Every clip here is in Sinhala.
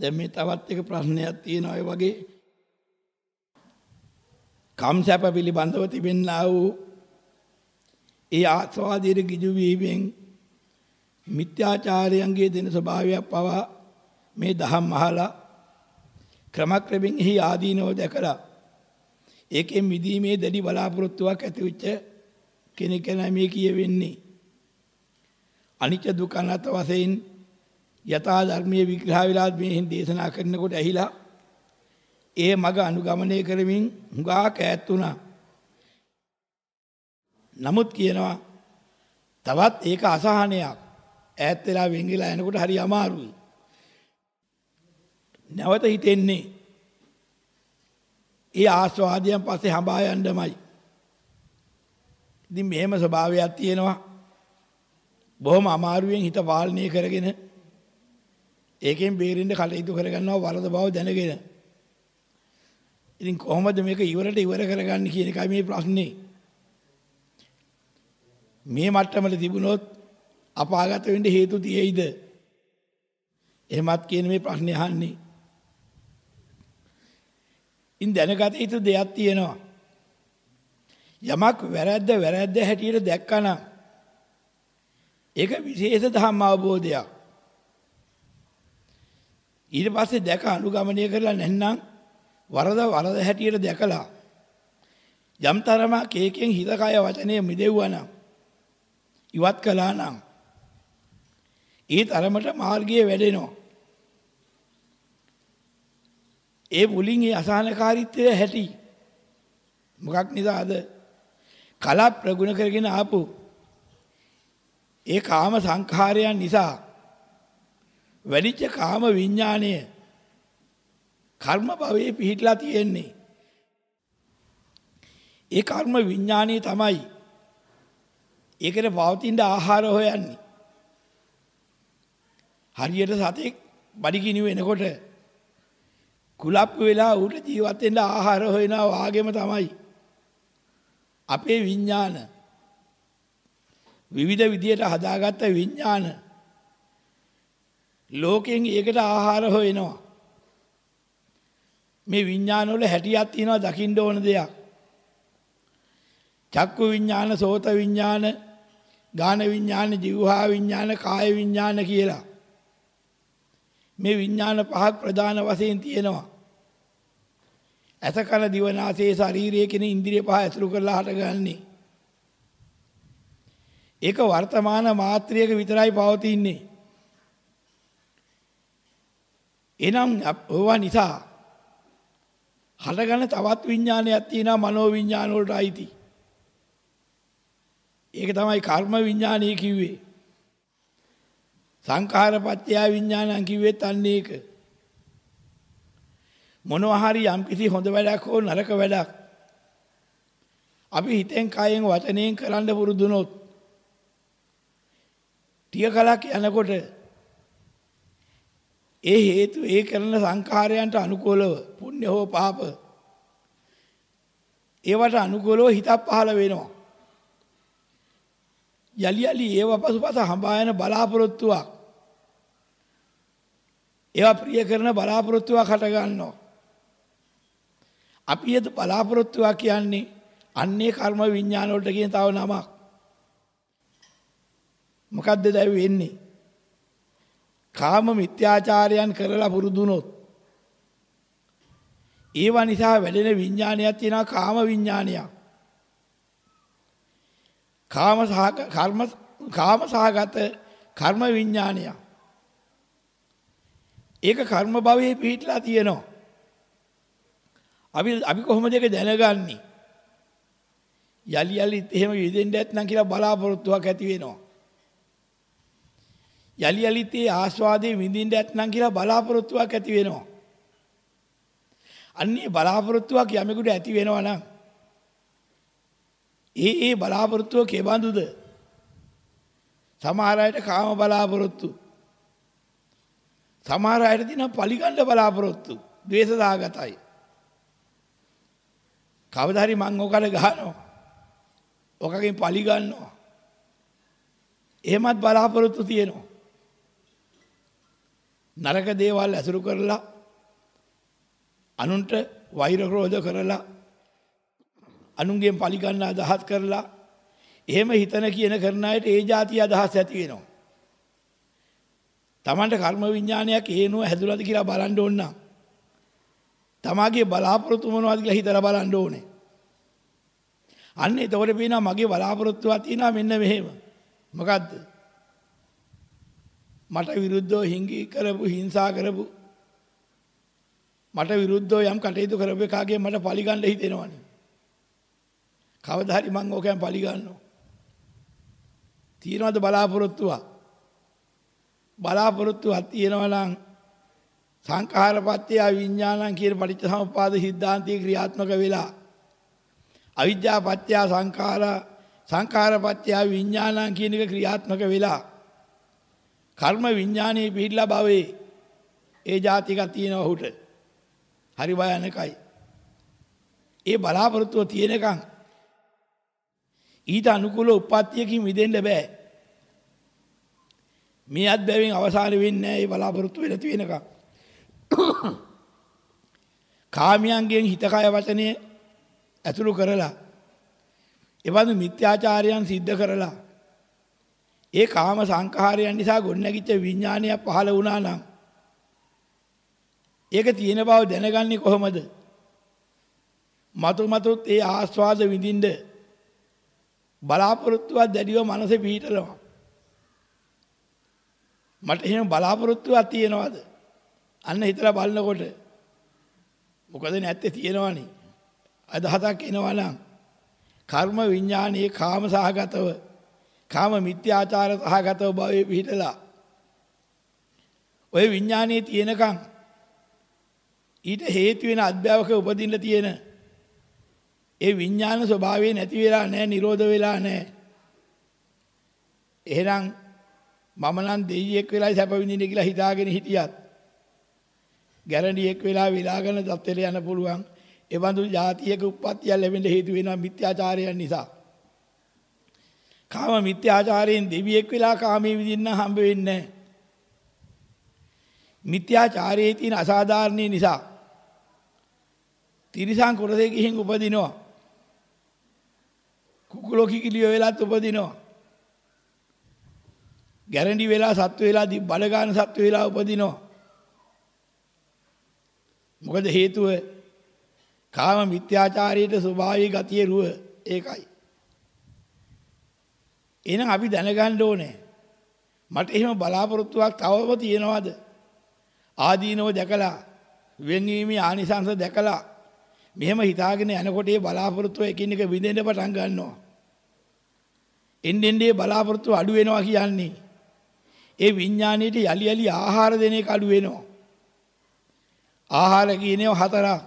දැන් මේ තවත් එක ප්‍රශ්නයක් තියෙනවා ඒ වගේ කාම්සප පිළිබඳව තිබෙනා වූ ඒ ආස්වාදයේ ගිජු වීමෙන් මිත්‍යාචාරයන්ගේ දෙන ස්වභාවයක් පවා මේ දහම් අහලා ක්‍රමක්‍රමෙන් එහි ආදීනව දැකලා ඒකෙන් මිදීමේ දැඩි බලාපොරොත්තුවක් ඇති වෙච්ච කෙනෙක් නෑ මේ කියවෙන්නේ අනිත්‍ය දුක නැත වශයෙන් යථා ධර්මයේ විග්‍රහ වෙලා මේ දේශනා කරනකොට ඇහිලා ඒ මග අනුගමනය කරමින් හුඟා කෑත් වුණා. නමුත් කියනවා තවත් ඒක අසහනයක්. ඈත් වෙලා වෙන් වෙලා යනකොට හරි අමාරුයි. නැවත හිතෙන්නේ ඒ ආස්වාදයන් පස්සේ හඹා යන්නමයි. ඉතින් මෙහෙම ස්වභාවයක් තියෙනවා. බොහොම අමාරුවෙන් හිත පාලනය කරගෙන ඒකෙන් බේරෙන්න කටයුතු කරගන්නවා වරද බව දැනගෙන. ඉතින් කොහොමද මේක ඉවරට ඉවර කරගන්නේ කියන එකයි මේ ප්‍රශ්නේ. මේ මට්ටමට තිබුණොත් අපාගත වෙන්න හේතු තියෙයිද? එහෙමත් කියන මේ ප්‍රශ්නේ අහන්නේ. ඉන් දැනගත යුතු දෙයක් තියෙනවා. යමක් වැරද්ද වැරද්ද හැටියට දැක්කනම් ඒක විශේෂ ධර්ම අවබෝධයක්. ඊට පස්සේ දැක අනුගමනය කරලා නැත්නම් වරද වරද හැටියට දැකලා යම්තරමක් ඒකෙන් හිත කය වචනේ මිදෙව්වා නම් ඉවත් කළා නම් ඒ තරමට මාර්ගයේ වැඩෙනවා ඒ මුලින් ඒ අසහනකාරීත්වය හැටි මොකක් නිසාද කලප් ප්‍රගුණ කරගෙන ආපු ඒ කාම සංඛාරයන් නිසා වැඩිච්ච කාම විඥාණය කර්ම භවයේ පිහිටලා තියෙන්නේ. ඒ කර්ම විඥාණය තමයි ඒකට පවතින ආහාර හොයන්නේ. හරියට සතෙක් බඩගිනි වෙනකොට කුලප්පු වෙලා ඌට ජීවත් වෙන්න ආහාර හොයනවා වාගේම තමයි. අපේ විඥාන විවිධ විදියට හදාගත්ත විඥාන ලෝකයෙන් ඒකට ආහාර හොයනවා. මේ විඤ්ඤාණ වල හැටියක් තියෙනවා දකින්න ඕන දෙයක්. චක්කු විඤ්ඤාණ, සෝත විඤ්ඤාණ, ගාන විඤ්ඤාණ, જીවහා විඤ්ඤාණ, කාය විඤ්ඤාණ කියලා. මේ විඤ්ඤාණ පහක් ප්‍රධාන වශයෙන් තියෙනවා. ඇස කන දිව නාසය ශරීරය කියන ඉන්ද්‍රිය පහ ඇසුරු කරලා හටගන්නේ. ඒක වර්තමාන මාත්‍රියක විතරයි පවතින්නේ. එනම් ඕවා නිසා හටගන තවත් විඥානයක් තියෙනවා මනෝ විඥාන වලට අයිති. ඒක තමයි කර්ම විඥානය කිව්වේ. සංඛාරපත්‍ය විඥානං කිව්වෙත් අන්න ඒක. මොනවා හරි යම්කිසි හොඳ වැඩක් හෝ නරක වැඩක් අපි හිතෙන් කයෙන් වචනයෙන් කරන්න පුරුදුනොත් ටික කලක් යනකොට ඒ හේතු ඒ කරන සංඛාරයන්ට අනුකූලව පුණ්‍ය හෝ පාප ඒවට අනුකූලව හිතක් පහළ වෙනවා. යලි යලි ඒව පසුපස හඹා යන බලාපොරොත්තුවක්. ඒවා ප්‍රිය කරන බලාපොරොත්තුවක් හට ගන්නවා. අපි ඒ බලාපොරොත්තුවක් කියන්නේ අන්නේ කර්ම විඥාන වලට කියන තව නමක්. මොකද්ද දැන් වෙන්නේ? කාම මිත්‍යාචාරයන් කරලා පුරුදුනොත් ඒව නිසා වැඩෙන විඥානයක් තියෙනවා කාම විඥානයක්. කාම සහ කර්ම කාම සහගත කර්ම විඥානයක්. ඒක කර්ම භවයේ පිහිටලා තියෙනවා. අපි අපි කොහොමද ඒක දැනගන්නේ? යලි යලි එහෙම විදෙන්න ඇත්නම් කියලා බලාපොරොත්තුවක් ඇති වෙනවා. යලි යලිත් ඒ ආස්වාදයේ විඳින්න ඇත්නම් කියලා බලාපොරොත්තුවක් ඇති වෙනවා. අන්නේ බලාපොරොත්තුවක් යමෙකුට ඇති වෙනවා නම් ඒ ඒ බලාපොරොත්තුව කෙබඳුද? සමහර අයට කාම බලාපොරොත්තු. සමහර අයට දින පලිගන්න බලාපොරොත්තු. ද්වේෂ දාගතයි. කවදා හරි මං ඔකට ගහනවා. ඔකගෙන් පලි ගන්නවා. එහෙමත් බලාපොරොත්තු තියෙනවා. නරක දේවල් ඇසුරු කරලා අනුන්ට වෛර ක්‍රෝධ කරලා අනුන්ගෙන් පලි ගන්න අදහස් කරලා එහෙම හිතන කියන කරන අයට ඒ જાතිය අදහස් ඇති වෙනවා. Tamanට කර්ම විඥානයක් හේනුව හැදුලාද කියලා බලන්න ඕන නම් තමාගේ බලාපොරොත්තු මොනවද කියලා හිතලා බලන්න ඕනේ. අන්න එතකොට පේනවා මගේ බලාපොරොත්තුවක් තියෙනවා මෙන්න මෙහෙම. මොකද්ද? මට විරුද්ධව හිඟි කරපු හිංසා කරපු මට විරුද්ධව යම් කටයුතු කරපු එකාගේ මට පරිගන්න හිතෙනවනේ. කවදා හරි මං ඕකෙන් පරිගන්නවා. තියනවාද බලාපොරොත්තුවක්? බලාපොරොත්තුවක් තියෙනවා නම් සංඛාරපත්‍ය විඥානං කියන පටිච්චසමුපාද සිද්ධාන්තයේ ක්‍රියාත්මක වෙලා අවිද්‍යාපත්‍ය සංඛාරා සංඛාරපත්‍ය විඥානං කියන එක ක්‍රියාත්මක වෙලා කර්ම විඥානයේ පිහිටලා භවයේ ඒ જાතික තියෙනවා ඔහුට. හරි භයානකයි. ඒ බලාපොරොත්තුව තියෙනකන් ඊට අනුකූල උප්පත්තියකින් මිදෙන්න බෑ. මේ අත්බැවින් අවසාන වෙන්නේ නැහැ මේ බලාපොරොත්තු වෙන තු වෙනකන්. කාමියන්ගෙන් හිත කය වචනය ඇතුළු කරලා එවන් මිත්‍යාචාරයන් සිද්ධ කරලා ඒ කාම සංඛාරයන් නිසා ගොඩනැගිච්ච විඥානය පහළ වුණා නම් ඒක තියෙන බව දැනගන්නේ කොහොමද? මතු මතුත් ඒ ආස්වාද විඳින්න බලාපොරොත්තුවක් දැඩිව මනසේ පිහිටනවා. මට එහෙම බලාපොරොත්තුවක් තියෙනවද? අන්න හිතලා බලනකොට මොකද නැත්තේ තියෙනවනේ. අදහසක් එනවා නම් කර්ම විඥානයේ කාම සහගතව කාම මිත්‍යාචාර සහගතව භවයේ පිහිටලා ඔය විඥානයේ තියෙනකම් ඊට හේතු වෙන අධ්‍යාවක උපදින්න තියෙන ඒ විඥාන ස්වභාවය නැති වෙලා නැහැ නිරෝධ වෙලා නැහැ එහෙනම් මම නම් දෙයියෙක් වෙලා සැප විඳින්න කියලා හිතාගෙන හිටියත් ගැරන්ඩියෙක් වෙලා විලාගෙන තත්ත්වයට යන්න පුළුවන් ඒ බඳු જાතියක උප්පත්තිය ලැබෙන්න හේතු වෙනවා මිත්‍යාචාරයන් නිසා කාම මිත්‍යාචාරයෙන් දෙවියෙක් වෙලා කාමයේ විඳින්න හම්බ වෙන්නේ නැහැ. මිත්‍යාචාරයේ තියෙන අසාධාරණේ නිසා තිරිසන් කුලසේ ගිහින් උපදිනවා. කුකුලෝ කිකිලිය වෙලත් උපදිනවා. ගැරන්ඩි වෙලා සත්තු වෙලා බඩගාන සත්තු වෙලා උපදිනවා. මොකද හේතුව කාම මිත්‍යාචාරයේ ස්වභාවික ගතිය රුව ඒකයි. එහෙනම් අපි දැනගන්න ඕනේ. මට එහෙම බලාපොරොත්තුවක් තවම තියෙනවද? ආදීනව දැකලා වෙන්වීමේ ආනිසංස දැකලා මෙහෙම හිතාගෙන යනකොට ඒ බලාපොරොත්තුව එකින් එක විඳින්න පටන් ගන්නවා. එන්නෙන්ඩේ බලාපොරොත්තු අඩු වෙනවා කියන්නේ. ඒ විඥාණයට යලි යලි ආහාර දෙන එක අඩු වෙනවා. ආහාර කියනේ හතරක්.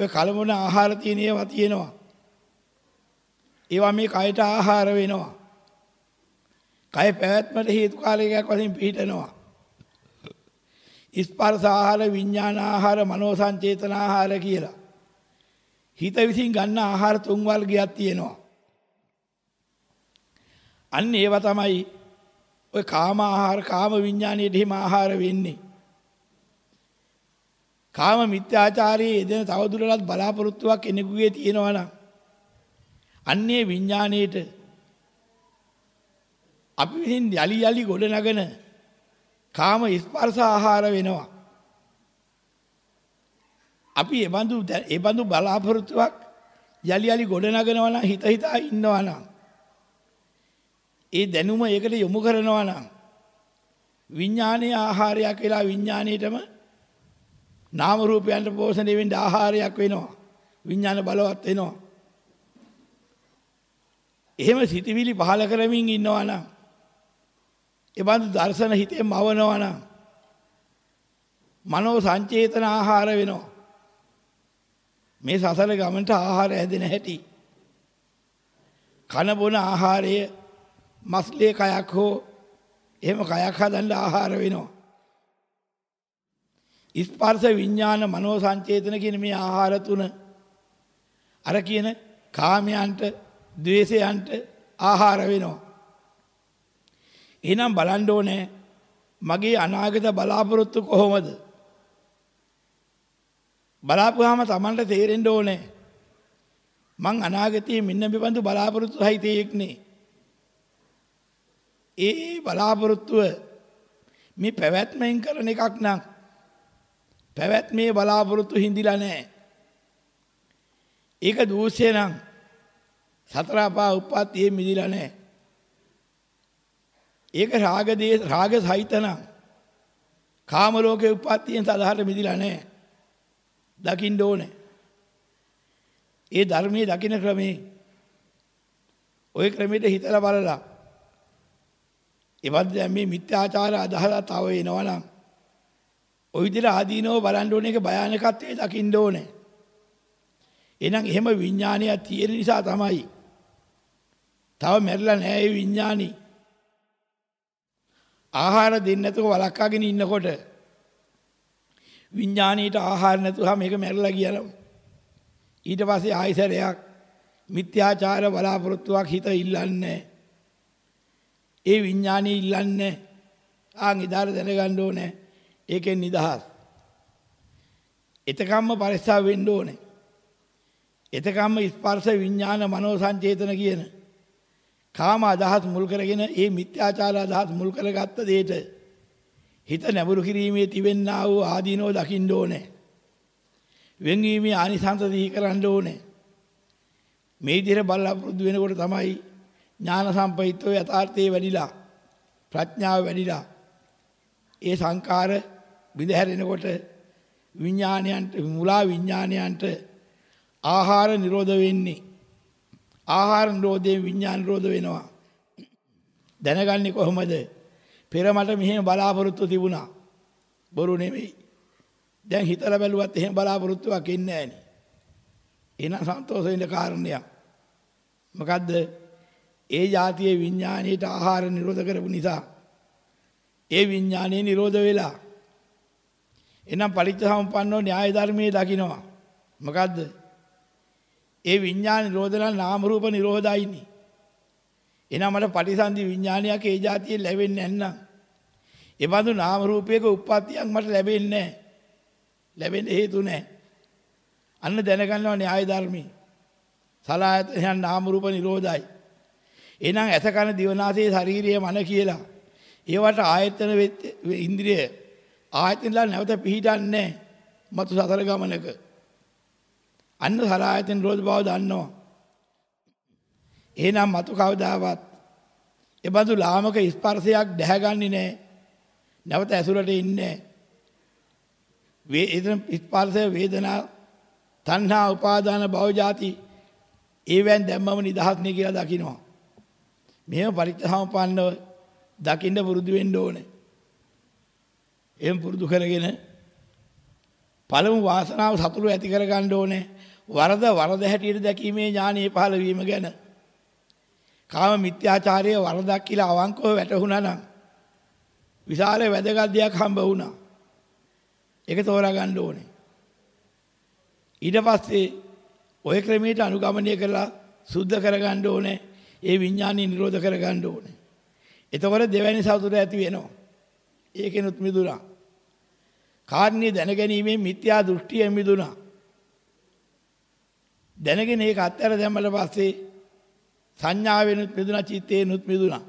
ඔය කලමුණ ආහාර තියෙනවා තියෙනවා. ඒවා මේ කයට ආහාර වෙනවා. කය පැවැත්මට හේතු කාරකයක් වශයෙන් පිහිටනවා. ස්පර්ශ ආහාර, විඥාන ආහාර, මනෝ සංචේතන ආහාර කියලා. හිත විසින් ගන්න ආහාර තුන් වර්ගයක් තියෙනවා. අන්න ඒවා තමයි ඔය කාම ආහාර, කාම විඥානයේ දෙහිම ආහාර වෙන්නේ. කාම මිත්‍යාචාරයේ යෙදෙන තවදුරටත් බලාපොරොත්තුවක් කෙනෙකුගේ තියෙනවා නම් අන්නේ විඤ්ඥානයට අපි විසින් යළි යළි ගොඩනගෙන කාම ස්පර්ශ ආහාර වෙනවා. අපි එබඳු එබඳු බලාපොරොත්තුවක් යළි යළි ගොඩනගෙනවා නම් හිත හිතා ඉන්නවා නම් ඒ දැනුම ඒකට යොමු කරනවා නම් විඥානයේ ආහාරයක් වෙලා විඥාණයටම නාම රූපයන්ට පෝෂණය වෙන්න ආහාරයක් වෙනවා. විඥාන බලවත් වෙනවා. එහෙම සිටිවිලි පහල කරමින් ඉන්නවා නම් එබඳු දර්ශන හිතේ මවනවා නම් මනෝ සංචේතන ආහාර වෙනවා මේ සසර ගමනට ආහාර හැදෙන හැටි කන බොන ආහාරය මස්ලේ කයක් හෝ එහෙම කයක් හදන්න ආහාර වෙනවා ස්පර්ශ විඥාන මනෝ සංචේතන කියන මේ ආහාර තුන අර කියන කාමයන්ට ද්වේෂයන්ට ආහාර වෙනවා. එහෙනම් බලන්න ඕනේ මගේ අනාගත බලාපොරොත්තු කොහොමද? බලාපුවාම Tamanට තේරෙන්න ඕනේ. මං අනාගතයේ මෙන්න මෙබඳු බලාපොරොත්තු හිතේක් නේ. ඒ බලාපොරොත්තුව මේ පැවැත්මෙන් කරන එකක් නම් පැවැත්මේ බලාපොරොත්තු හිඳිලා නැහැ. ඒක දූෂ්‍ය නම් සතර අපා උප්පත්තියේ මිදිලා නැහැ. ඒක රාග දේශ රාග සහිත නම් කාම ලෝකේ උප්පත්තියෙන් සදාහට මිදිලා නැහැ. දකින්න ඕනේ. ඒ ධර්මයේ දකින්න ක්‍රමේ ওই ක්‍රමෙට හිතලා බලලා එවත් දැන් මේ මිත්‍යාචාර අදහලා තව එනවනම් ওই විදිහට ආදීනව බලන්න ඕනේ ඒක භයානකත්වයේ දකින්න ඕනේ. එහෙනම් එහෙම විඥානය තියෙන නිසා තමයි තව මැරිලා නෑ ඒ විඥානි. ආහාර දෙන්නේ නැතුව වළක්වාගෙන ඉන්නකොට විඥානීට ආහාර නැතුවම මේක මැරිලා කියලා. ඊට පස්සේ ආයිසරයක් මිත්‍යාචාර බලාපොරොත්තුවක් හිත ඉල්ලන්නේ ඒ විඥානී ඉල්ලන්නේ ආන් ඉදාර දැනගන්න ඕනේ. ඒකෙන් නිදහස්. එතකම්ම පරිස්සම් වෙන්න ඕනේ. එතකම්ම ස්පර්ශ විඥාන මනෝ සංචේතන කියන කාම අදහස් මුල් කරගෙන ඒ මිත්‍යාචාර අදහස් මුල් කරගත්ත දෙයට හිත නැඹුරු කිරීමේ තිබෙන්නා වූ ආදීනෝ දකින්න ඕනේ. වෙන්වීමේ ආනිසංස සිහි කරන්න ඕනේ. මේ විදිහට බලාපොරොත්තු වෙනකොට තමයි ඥාන සම්පයිත්ව යථාර්ථයේ වැඩිලා ප්‍රඥාව වැඩිලා ඒ සංකාර බිඳ හැරෙනකොට විඥාණයන්ට මුලා විඥාණයන්ට ආහාර නිරෝධ වෙන්නේ ආහාර නිරෝධයෙන් විඥාන නිරෝධ වෙනවා. දැනගන්නේ කොහොමද? පෙර මට මෙහෙම බලාපොරොත්තු තිබුණා. බොරු නෙමෙයි. දැන් හිතලා බැලුවත් එහෙම බලාපොරොත්තුවක් ඉන්නේ නැහෙනි. එහෙනම් සන්තෝෂ වෙන්න කාරණයක්. මොකද්ද? ඒ જાතියේ විඥාණයට ආහාර නිරෝධ කරපු නිසා ඒ විඥාණය නිරෝධ වෙලා එහෙනම් පටිච්චසමුප්පන්නෝ න්‍යාය ධර්මයේ දකින්නවා. මොකද්ද? ඒ විඥාන නිරෝධලා නාම රූප නිරෝධයිනි. එනම මට පටිසන්ධි විඥානයක් ඒ જાතියෙන් ලැබෙන්නේ නැන්නම්. ඒ බඳු නාම රූපයක උප්පත්තියක් මට ලැබෙන්නේ නැහැ. ලැබෙන්න හේතු නැහැ. අන්න දැනගන්නවා න්‍යාය ධර්මී. සලායතනයන් නාම රූප නිරෝධයි. එහෙනම් ඇස කන දිවනාසයේ ශාරීරිය මන කියලා. ඒවට ආයතන ඉන්ද්‍රිය ආයතනලා නැවත පිහිටන්නේ මතු සතර ගමනක. අන්න සලායතෙන් රෝධ බව දන්නවා. එහෙනම් මතු කවදාවත් එබඳු ලාමක ස්පර්ශයක් දැහැගන්නේ නැහැ. නැවත ඇසුරට ඉන්නේ නැහැ. ස්පර්ශය වේදනා තණ්හා උපාදාන භව જાති ඒවෙන් දැම්මම නිදහස් නේ කියලා දකිනවා. මෙහෙම පරිත්‍යාසම්පන්නව දකින්න පුරුදු වෙන්න ඕනේ. එහෙම පුරුදු කරගෙන පළමු වාසනාව සතුටු ඇති කරගන්න ඕනේ. වරද වරද හැටියට දැකීමේ ඥානයේ පහළ වීම ගැන කාම මිත්‍යාචාරය වරදක් කියලා අවංකව වැටහුණා නම් විශාල වැදගත් දෙයක් හම්බ වුණා. ඒක තෝරා ගන්න ඕනේ. ඊට පස්සේ ওই ක්‍රමයට අනුගමනය කරලා සුද්ධ කරගන්න ඕනේ. ඒ විඥානය නිරෝධ කරගන්න ඕනේ. එතකොට දෙවැනි සතුට ඇති වෙනවා. ඒකෙනුත් මිදුණා. කාර්ණිය දැනගැනීමේ මිත්‍යා දෘෂ්ටියෙන් මිදුණා. දැනගෙන ඒක අත්හැර දැම්මල පස්සේ සංඥාවෙනුත් මිදුණා චිත්තේනුත් මිදුණා.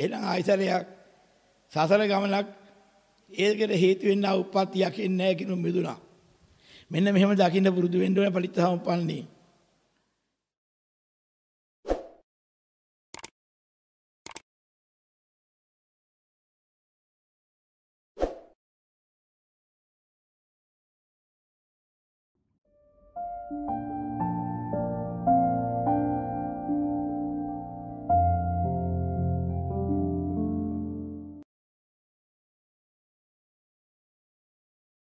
එහෙනම් ආයසරයක් සසර ගමනක් ඒකට හේතු වෙන්නා උප්පත්තියක් ඉන්නේ නැහැ කිනු මිදුණා. මෙන්න මෙහෙම දකින්න පුරුදු වෙන්න ඕන පටිච්චසමුප්පන්නේ.